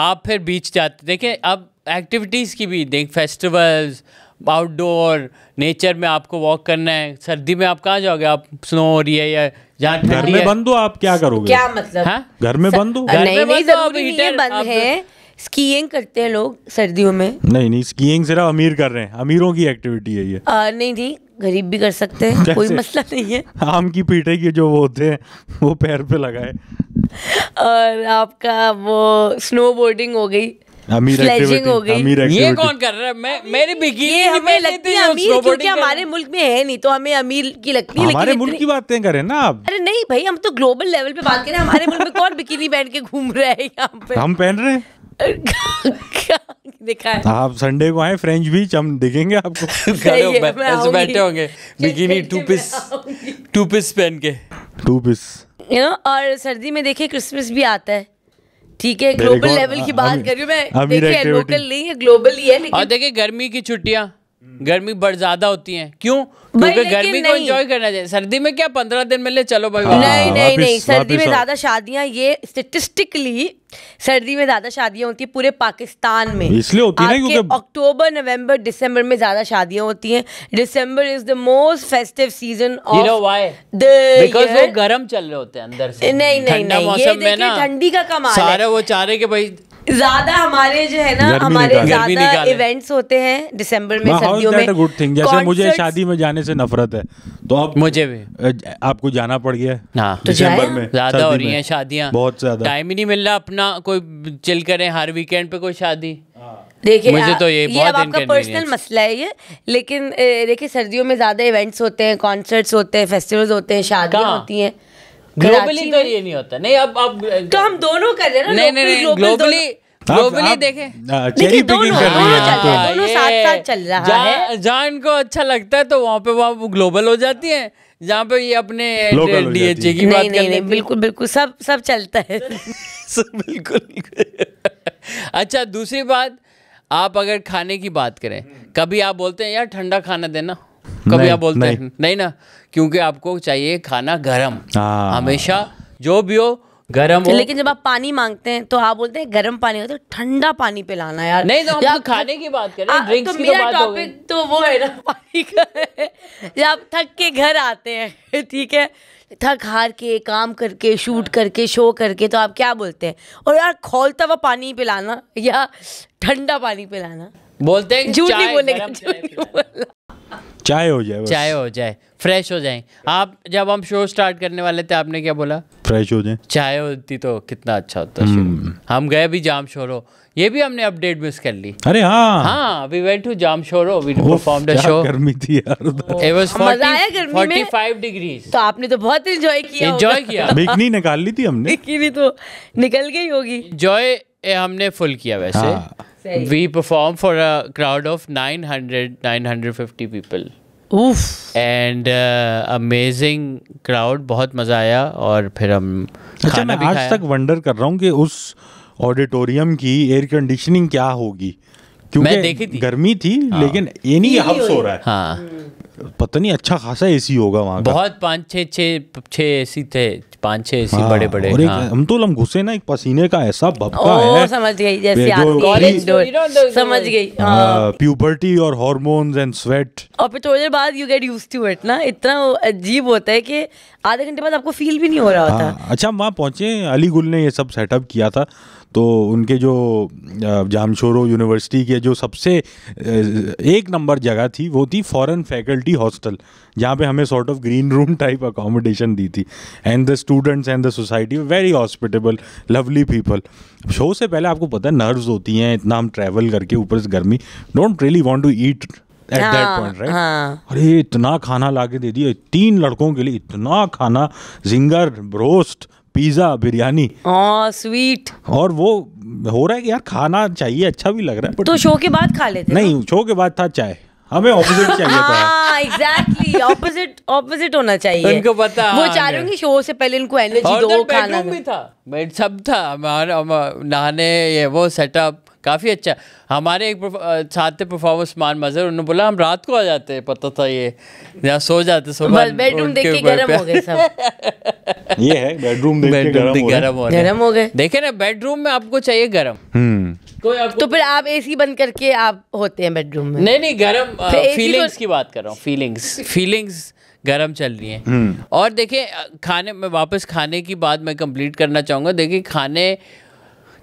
आप फिर बीच जाते देखिए अब एक्टिविटीज़ की भी देख फेस्टिवल्स आउटडोर नेचर में आपको वॉक करना है सर्दी में आप कहाँ जाओगे आप स्नो हो रही है या जहाँ घर में बंद हो आप क्या करोगे क्या मतलब हाँ? घर में बंद हो घर में बंद हो हीटर बंद है स्कीइंग करते हैं लोग सर्दियों में नहीं नहीं स्कीइंग सिर्फ अमीर कर रहे हैं अमीरों की एक्टिविटी है ये आ, नहीं जी गरीब भी कर सकते हैं कोई मसला नहीं है आम की पीठे के जो वो होते हैं वो पैर पे लगाए और आपका वो स्नो बोर्डिंग हो गई अमीर हो गई अमीर ये कौन कर रहा है मैं मेरी ये हमें लगती है अमीर क्योंकि हमारे मुल्क में है नहीं तो हमें अमीर की लगती है हमारे मुल्क की बातें करें ना आप अरे नहीं भाई हम तो ग्लोबल लेवल पे बात करें हमारे मुल्क में कौन बिकिनी पहन के घूम रहा है यहाँ पे हम पहन रहे हैं [laughs] दिखा आप संडे को आए फ्रेंच बीच हम देखेंगे आपको [laughs] ऐसे बैठे होंगे bikini two piece two piece पहन के टू पीस यू नो और सर्दी में देखिए क्रिसमस भी आता है ठीक है ग्लोबल लेवल की बात कर रही हूँ मैं देखिए लोकल नहीं है ग्लोबल ही है लेकिन और देखिए गर्मी की छुट्टियाँ हम्म। गर्मी बढ़ ज्यादा होती है क्यों क्योंकि गर्मी को एंजॉय करना चाहिए सर्दी में क्या पंद्रह दिन मिले चलो भाई हाँ, नहीं नहीं नहीं सर्दी में ज्यादा शादियां ये स्टेटिस्टिकली सर्दी में ज्यादा शादियां होती है पूरे पाकिस्तान में इसलिए होती है क्योंकि अक्टूबर नवंबर दिसंबर में ज्यादा शादियां होती हैं December is the most festive season because वो गर्म चल रहे होते हैं अंदर से नहीं नहीं ठंडी का कमाल सारे वो चाह रहे कि भाई ज्यादा हमारे जो है ना हमारे ज्यादा इवेंट्स होते हैं दिसंबर में हाँ, हाँ, सर्दियों में गुड थिंग जैसे मुझे शादी में जाने से नफरत है तो अब मुझे भी आपको जाना पड़ गया दिसंबर हाँ। तो में ज्यादा हो रही है शादियाँ बहुत ज्यादा टाइम ही नहीं मिल रहा अपना कोई चिल करें हर वीकेंड पे कोई शादी देखिए मुझे तो ये, ये अब आपका पर्सनल मसला है ये लेकिन देखिए सर्दियों में ज्यादा इवेंट्स होते हैं कॉन्सर्ट्स होते हैं फेस्टिवल्स होते हैं शादियाँ होती हैं ग्लोबली तो ये नहीं होता नहीं अब अब तो हम दोनों कर रहे हैं नहीं नहीं ग्लोबली ग्लोबली देखे चेरी पिकिंग कर रही हाँ है दोनों साथ साथ चल रहा है जहाँ इनको अच्छा लगता है तो वहाँ पे वहाँ ग्लोबल हो जाती है जहाँ पे ये अपने डीएचए की बात नहीं नहीं बिल्कुल बिल्कुल सब सब चलता है [laughs] बिल्कुल अच्छा दूसरी बात आप अगर खाने की बात करें कभी आप बोलते हैं यार ठंडा खाना देना कभी आप बोलते हैं नहीं ना क्योंकि आपको चाहिए खाना गर्म हाँ। हमेशा जो भी हो गरम हो लेकिन जब आप पानी मांगते हैं तो आप बोलते हैं गरम पानी हो तो ठंडा पानी पिलाना यार नहीं तो हम तो खाने की बात करें ड्रिंक्स तो की तो मेरा तो टॉपिक तो वो है ना [laughs] पानी का जब आप थक के घर आते हैं [laughs] ठीक है थक हार के काम करके शूट करके शो करके तो आप क्या बोलते हैं और यार खोलता हुआ पानी पिलाना या ठंडा पानी पिलाना बोलते हैं झूठ नहीं बोलेगा चाय हो जाए चाय हो जाए फ्रेश हो जाए आप जब हम शो स्टार्ट करने वाले थे आपने क्या बोला फ्रेश हो जाए चाय होती तो कितना अच्छा होता हम्म। हम गए भी जाम शोरो ये भी हमने अपडेट मिस कर ली अरे हाँ हाँ we went to Jamshoro we perform the show गर्मी थी यार इट वाज 45 डिग्री तो आपने तो बहुत एंजॉय किया एंजॉय किया बिकनी निकाल ली थी हमने बिकनी तो निकल गई होगी एंजॉय हमने फुल किया वैसे हाँ। we performed for a crowd of 900 950 people Oof. And uh, amazing crowd, बहुत मज़ा आया और फिर हम अच्छा मैं आज तक वंडर कर रहा हूँ कि उस ऑडिटोरियम की एयर कंडीशनिंग क्या होगी क्योंकि मैं देखी थी गर्मी थी हाँ। लेकिन ये नहीं हो रहा है हाँ हम्म। पता नहीं अच्छा खासा एसी होगा वहाँ बहुत पाँच छः छः छः एसी थे पाँच छः एसी हाँ, बड़े बड़े और हाँ। हम तो लम घुसे ना एक पसीने का ऐसा भपका है समझ गई जैसे कॉलेज समझ गई प्यूबर्टी हाँ, हाँ। और हॉर्मोन्स एंड स्वेट और फिर थोड़ी देर बाद you get use to it ना इतना अजीब होता है कि आधे घंटे बाद आपको फील भी नहीं हो रहा होता हाँ, अच्छा हम वहाँ पहुँचे अली गुल ने ये सब सेटअप किया था तो उनके जो जामशोरो यूनिवर्सिटी के जो सबसे एक नंबर जगह थी वो थी फॉरेन फैकल्टी हॉस्टल जहाँ पे हमें sort of green room type accommodation दी थी and the students and the society very hospitable lovely people show से पहले आपको पता है नर्व्स होती हैं इतना हम ट्रैवल करके ऊपर से गर्मी don't really want to eat at that point right अरे इतना खाना ला के दे दिया तीन लड़कों के लिए इतना खाना zinger roast pizza biryani sweet और वो हो रहा है कि यार खाना चाहिए अच्छा भी लग रहा है तो शो के बाद खा लेते नहीं शो के बाद था चाय हमें ऑपोजिट चाहिए था एग्जैक्टली ऑपोजिट ऑपोजिट होना चाहिए इनको पता वो हाँ, चाह रहे होंगे शो से पहले इनको एनर्जी दो खाना भी था सब था हमारा नहाने ये वो सेटअप काफ़ी अच्छा हमारे एक साथ थे परफॉर्मेंस मान मजर उन्होंने बोला हम रात को आ जाते हैं पता था ये यहाँ सो जाते सुबह बेडरूम देख के गर्म हो गए सब [laughs] ये है बेडरूम देख गर्म हो गर्म हो गए देखे ना बेडरूम में आपको चाहिए गर्म हम्म। तो फिर आप एसी बंद करके आप होते हैं बेडरूम में नहीं नहीं गर्म फीलिंग्स की बात कर रहा हूँ फीलिंग्स फीलिंग्स गर्म चल रही है हम्म। और देखिए खाने में वापस खाने की बात मैं कंप्लीट करना चाहूँगा देखिए खाने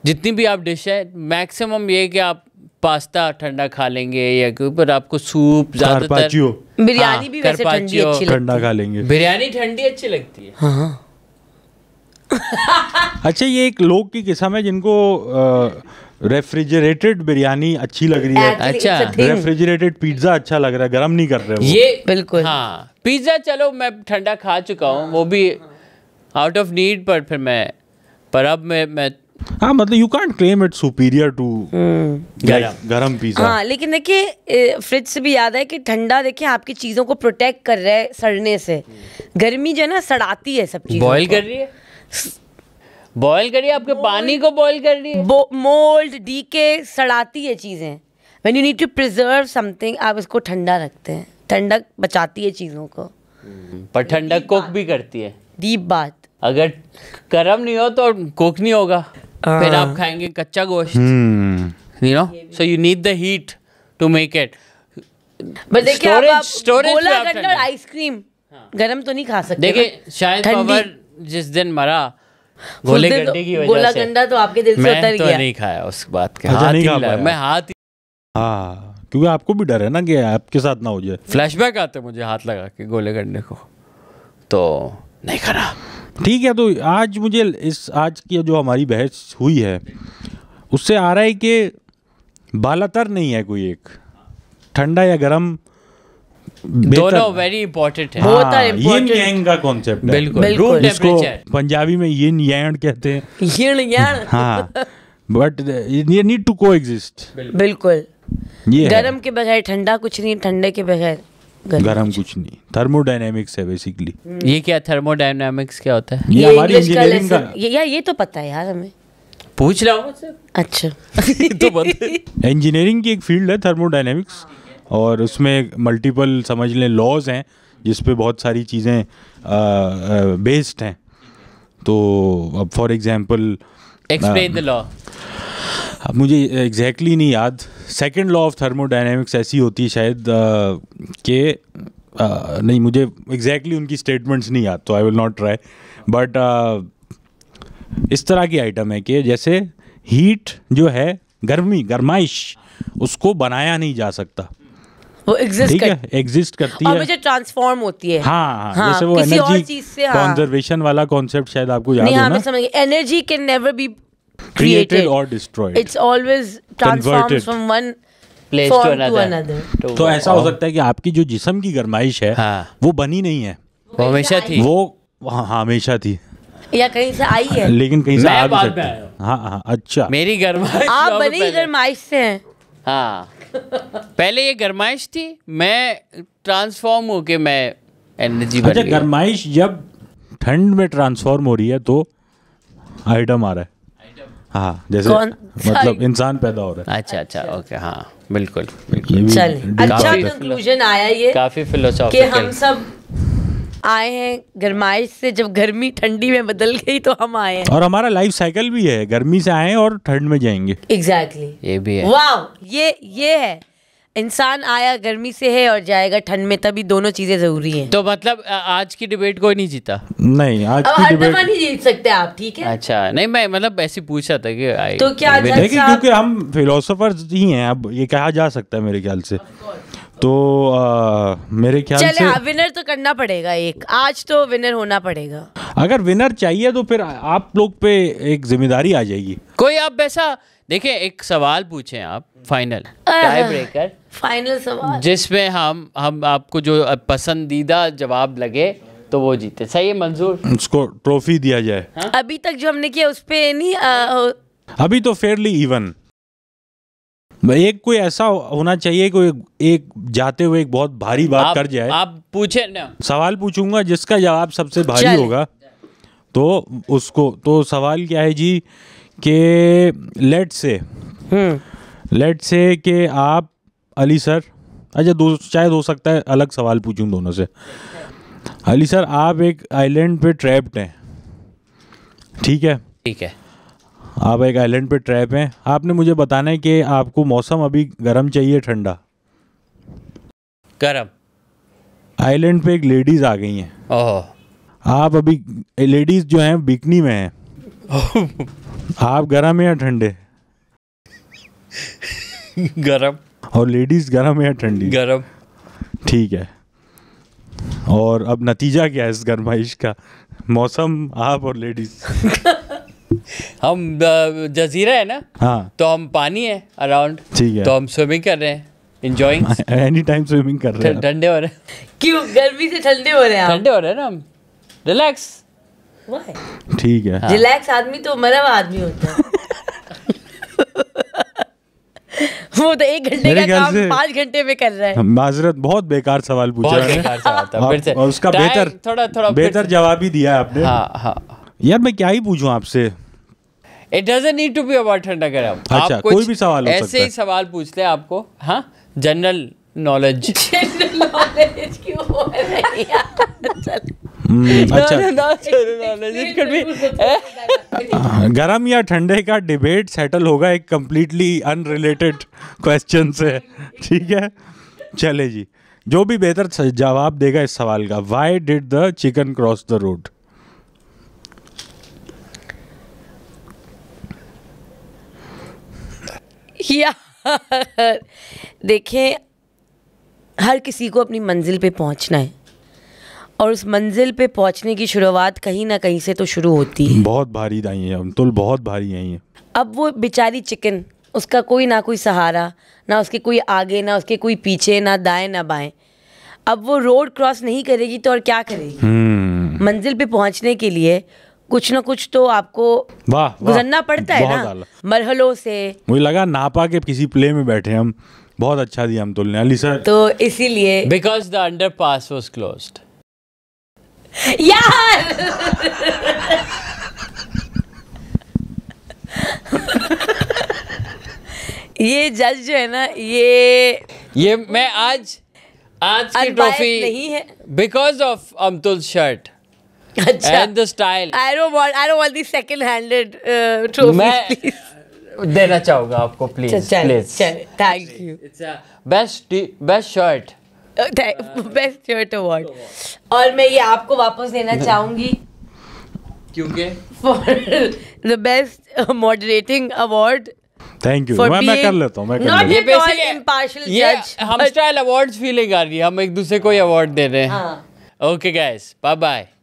जितनी भी आप डिश है मैक्सिमम ये कि आप पास्ता ठंडा खा लेंगे या कोई पर आपको सूप ज्यादातर बिरयानी हाँ, भी वैसे ठंडी अच्छी ठंडा खा लेंगे बिरयानी ठंडी अच्छी लगती है हाँ, हाँ। [laughs] अच्छा ये एक लोग की किस्म है जिनको रेफ्रिजरेटेड बिरयानी अच्छी लग रही है अच्छा रेफ्रिजरेटेड पिज्जा अच्छा लग रहा है गर्म नहीं कर रहे वो। ये बिल्कुल हाँ पिज्जा चलो मैं ठंडा खा चुका हूँ वो भी आउट ऑफ नीड पर फिर मैं पर अब मैं मैं हाँ मतलब you can't claim it superior to गरम पिज्जा हाँ लेकिन देखिए फ्रिज से भी याद है कि ठंडा देखिए आपकी चीज़ों को प्रोटेक्ट कर रहा है सड़ने से गर्मी जो है ना सड़ाती है सब चीज़ बॉयल कर रही है बॉयल है आपके पानी को बॉयल कर रही है मोल्ड डीके सड़ाती है चीज़ें when you need to preserve something आप उसको ठंडा रखते हैं ठंडक बचाती है चीज़ों को हम्म, पर ठंडक कोक भी करती है डीप बात अगर गर्म नहीं हो तो कोक नहीं होगा फिर आप हाँ। खाएंगे कच्चा गोश्त you know so you need the heat to make it but देखिए आइसक्रीम हाँ। गरम तो नहीं खा सकते देखिए शायद पावर जिस दिन मरा गोले गड्ढे की वजह से गोला गंडा तो आपके दिल से उतर तो गया नहीं खाया उस बात के अच्छा, हाथ नहीं खा मैं हाथ हां क्योंकि आपको भी डर है ना कि आपके साथ ना हो जाए फ्लैशबैक आते मुझे हाथ लगा के गोले गड्ढे को तो नहीं खाना ठीक है तो आज मुझे इस आज की जो हमारी बहस हुई है उससे आ रहा है कि बालातर नहीं है कोई एक ठंडा या गर्म दोनों वेरी इंपॉर्टेंट है हाँ, यांग का कॉन्सेप्ट बिल्कुल, बिल्कुल इसको पंजाबी में यिन यांग कहते हैं यिन हाँ बट ये नीड टू को एग्जिस्ट बिल्कुल ये गर्म के बगैर ठंडा कुछ नहीं ठंडे के बगैर गर्म कुछ नहीं थर्मोडाइनेमिक्स है बेसिकली हम्म। ये क्या थर्मोडाइनेमिक्स क्या होता है ये, हमारी इंजीनियरिंग का, या ये, तो पता है यार हमें पूछ रहा हूँ अच्छा [laughs] तो इंजीनियरिंग की एक फील्ड है थर्मोडाइनेमिक्स और उसमें मल्टीपल समझ लें लॉज हैं जिस पे बहुत सारी चीज़ें बेस्ड हैं तो अब for example explain the law अब मुझे एग्जैक्टली exactly नहीं याद सेकेंड लॉ ऑफ थर्मोडाइनमिक्स ऐसी होती है शायद के नहीं मुझे एग्जैक्टली exactly उनकी स्टेटमेंट्स नहीं याद तो I will not try but इस तरह की आइटम है कि जैसे हीट जो है गर्मी गर्माइश उसको बनाया नहीं जा सकता वो एग्जिस्ट कर... एग्जिस्ट करती और है मुझे ट्रांसफॉर्म होती है हाँ, हाँ, हाँ जैसे वो एनर्जी कंजर्वेशन हाँ, वाला कॉन्सेप्ट शायद आपको याद हाँ, हो ना समझ energy can never be created और destroyed it's always transformed from one place to another तो, ऐसा हो सकता है कि आपकी जो जिसम की गर्माइश है हाँ। वो बनी नहीं है वो हमेशा थी वो हमेशा थी या कहीं से आई है लेकिन कहीं से आ भी सकती है हाँ हाँ अच्छा मेरी गर्माइश आप बनी गर्माइश से हैं हाँ पहले ये गरमाइश थी मैं ट्रांसफॉर्म होके मैं एनर्जी अच्छा गरमाइश जब ठंड में ट्रांसफॉर्म हो रही है तो आइटम आ रहा है हाँ जैसे मतलब इंसान पैदा हो रहा है अच्छा अच्छा ओके हाँ बिल्कुल बिल्कुल चल अच्छा कंक्लूजन आया ये काफी फिलोसॉफिकल कि हम सब आए हैं गर्माइश से जब गर्मी ठंडी में बदल गई तो हम आए हैं और हमारा लाइफ साइकिल भी है गर्मी से आए और ठंड में जाएंगे एग्जैक्टली exactly. ये भी है वाह ये ये है इंसान आया गर्मी से है और जाएगा ठंड में तभी दोनों चीजें जरूरी हैं तो मतलब आज की डिबेट कोई नहीं जीता नहीं आज की डिबेट नहीं जीत सकते आप ठीक है अच्छा नहीं मैं मतलब ऐसे पूछा था कि आए। तो क्या क्योंकि हम फिलोसोफर ही हैं अब ये कहा जा सकता है मेरे ख्याल से तो आ, मेरे ख्याल से हाँ, विनर तो करना पड़ेगा एक आज तो विनर होना पड़ेगा अगर विनर चाहिए तो फिर आप लोग पे एक जिम्मेदारी आ जाएगी कोई आप वैसा देखिए एक सवाल पूछे आप फाइनल टाई ब्रेकर फाइनल सवाल जिसमें हम हम आपको जो पसंदीदा जवाब लगे तो वो जीते सही है मंजूर उसको ट्रॉफी दिया जाए हा? अभी तक जो हमने किया उस पर नहीं आ, अभी तो फेयरली इवन एक कोई ऐसा होना चाहिए कोई एक जाते हुए एक बहुत भारी बात आप, कर जाए आप पूछे ना सवाल पूछूंगा जिसका जवाब सबसे भारी होगा तो उसको तो सवाल क्या है जी के लेट से लेट हम्म। से कि आप अली सर अच्छा दो शायद हो सकता है अलग सवाल पूछूं दोनों से अली सर आप एक आइलैंड पे ट्रैप्ड हैं ठीक है ठीक है आप एक आइलैंड पे ट्रैप हैं आपने मुझे बताना है कि आपको मौसम अभी गर्म चाहिए ठंडा गर्म आइलैंड पे एक लेडीज़ आ गई हैं ओह आप अभी लेडीज़ जो हैं बिकनी में हैं [laughs] आप गर्म है या ठंडे गर्म और लेडीज़ गर्म है या ठंडी गर्म ठीक है और अब नतीजा क्या है इस गर्माइश का मौसम आप और लेडीज़ [laughs] हम जजीरा है ना हाँ तो हम पानी है अराउंड ठीक है तो हम स्विमिंग कर रहे हैं इंजॉइंग एनी टाइम स्विमिंग कर रहे हैं ठंडे हो रहे हैं क्यों गर्मी से ठंडे हो रहे हैं ठंडे हो रहे हैं ना हम रिलैक्स ठीक है रिलैक्स हाँ. आदमी तो मरा हुआ आदमी होता है [laughs] वो तो एक घंटे का काम पांच घंटे में कर रहा है माजरत बहुत बेकार सवाल पूछा है बेकार सवाल था फिर से उसका बेहतर थोड़ा थोड़ा बेहतर जवाब ही दिया है आपने हाँ हाँ, हाँ। यार मैं क्या ही पूछूं आपसे it doesn't need to be about ठंडा गर्म अच्छा, आप कोई भी सवाल हो ऐसे ही सवाल पूछते हैं आपको हाँ जनरल नॉलेज जनरल नॉलेज क्यों हो गर्म हम्म, अच्छा। [laughs] या ठंडे का डिबेट सेटल होगा एक कम्प्लीटली अनरिलेटेड क्वेश्चन से ठीक है चले जी जो भी बेहतर जवाब देगा इस सवाल का why did the chicken cross the road या [laughs] देखें हर किसी को अपनी मंजिल पे पहुंचना है और उस मंजिल पे पहुंचने की शुरुआत कहीं ना कहीं से तो शुरू होती है बहुत भारी दाई है तो बहुत भारी आई है अब वो बेचारी चिकन उसका कोई ना कोई सहारा ना उसके कोई आगे ना उसके कोई पीछे ना दाएं ना बाएं अब वो रोड क्रॉस नहीं करेगी तो और क्या करेगी हम्म। मंजिल पे पहुंचने के लिए कुछ ना कुछ तो आपको वाह गुजरना पड़ता है ना मरहलों से मुझे लगा नापा के किसी प्ले में बैठे हम बहुत अच्छा दिया हम तुलने अली सर तो इसीलिए because the underpass was close यार ये जज जो है ना ये ये मैं आज आज की ट्रॉफी नहीं है because of Amtul shirt and the style I don't want I don't want the second handed handed uh, मैं देना चाहूंगा आपको please please thank you best best shirt best shirt award और मैं ये आपको वापस देना [laughs] चाहूंगी क्योंकि for the best moderating award thank you मैं मैं कर लेता हूं मैं कर लेता हूं ये इंपार्शियल जज हम स्टाइल अवार्ड्स फीलिंग आ रही है हम एक दूसरे को ही अवार्ड दे रहे हैं हां ओके गाइस बाय बाय